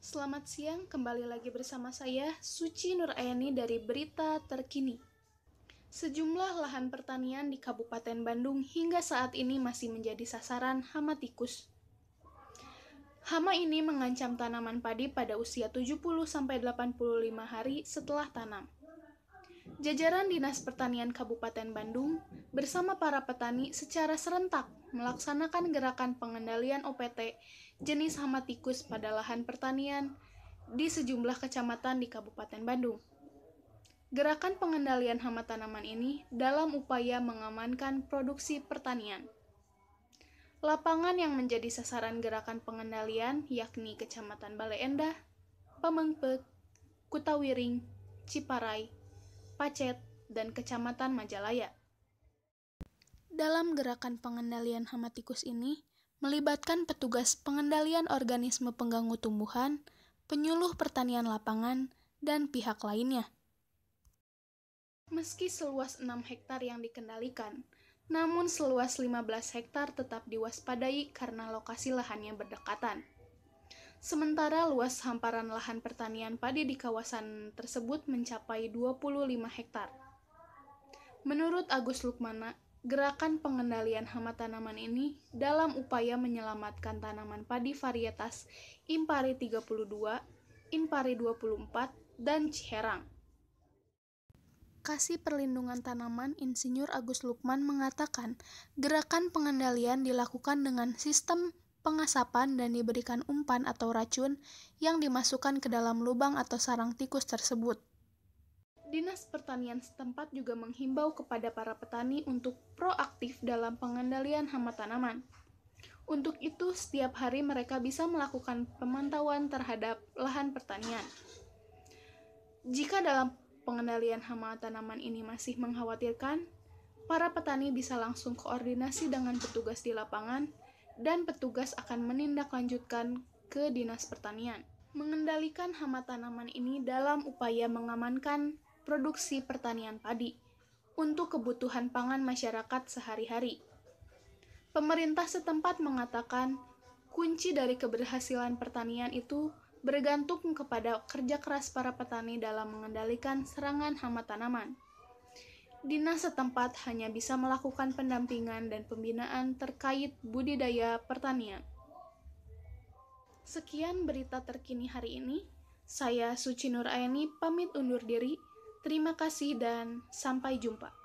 Selamat siang, kembali lagi bersama saya, Suci Nur Ayani dari Berita Terkini. Sejumlah lahan pertanian di Kabupaten Bandung hingga saat ini masih menjadi sasaran hama tikus. Hama ini mengancam tanaman padi pada usia 70-85 hari setelah tanam jajaran Dinas Pertanian Kabupaten Bandung bersama para petani secara serentak melaksanakan gerakan pengendalian OPT jenis hama tikus pada lahan pertanian di sejumlah kecamatan di Kabupaten Bandung. Gerakan pengendalian hama tanaman ini dalam upaya mengamankan produksi pertanian. Lapangan yang menjadi sasaran gerakan pengendalian yakni Kecamatan Bale Endah, Pamengpek, Kutawiring, Ciparai, Pacet, dan Kecamatan Majalaya. Dalam gerakan pengendalian hama tikus ini, melibatkan petugas pengendalian organisme pengganggu tumbuhan, penyuluh pertanian lapangan, dan pihak lainnya. Meski seluas 6 hektar yang dikendalikan, namun seluas 15 hektar tetap diwaspadai karena lokasi lahannya berdekatan. Sementara luas hamparan lahan pertanian padi di kawasan tersebut mencapai 25 hektar. Menurut Agus Lukmana, gerakan pengendalian hama tanaman ini dalam upaya menyelamatkan tanaman padi varietas Impari 32, Impari 24, dan Ciherang. Kasih Perlindungan Tanaman Insinyur Agus Lukman mengatakan, gerakan pengendalian dilakukan dengan sistem pengasapan, dan diberikan umpan atau racun yang dimasukkan ke dalam lubang atau sarang tikus tersebut. Dinas Pertanian setempat juga menghimbau kepada para petani untuk proaktif dalam pengendalian hama tanaman. Untuk itu, setiap hari mereka bisa melakukan pemantauan terhadap lahan pertanian. Jika dalam pengendalian hama tanaman ini masih mengkhawatirkan, para petani bisa langsung koordinasi dengan petugas di lapangan dan petugas akan menindaklanjutkan ke Dinas Pertanian. Mengendalikan hama tanaman ini dalam upaya mengamankan produksi pertanian padi untuk kebutuhan pangan masyarakat sehari-hari. Pemerintah setempat mengatakan kunci dari keberhasilan pertanian itu bergantung kepada kerja keras para petani dalam mengendalikan serangan hama tanaman dinas setempat hanya bisa melakukan pendampingan dan pembinaan terkait budidaya pertanian. Sekian berita terkini hari ini. Saya Suci Nur Aini pamit undur diri. Terima kasih dan sampai jumpa.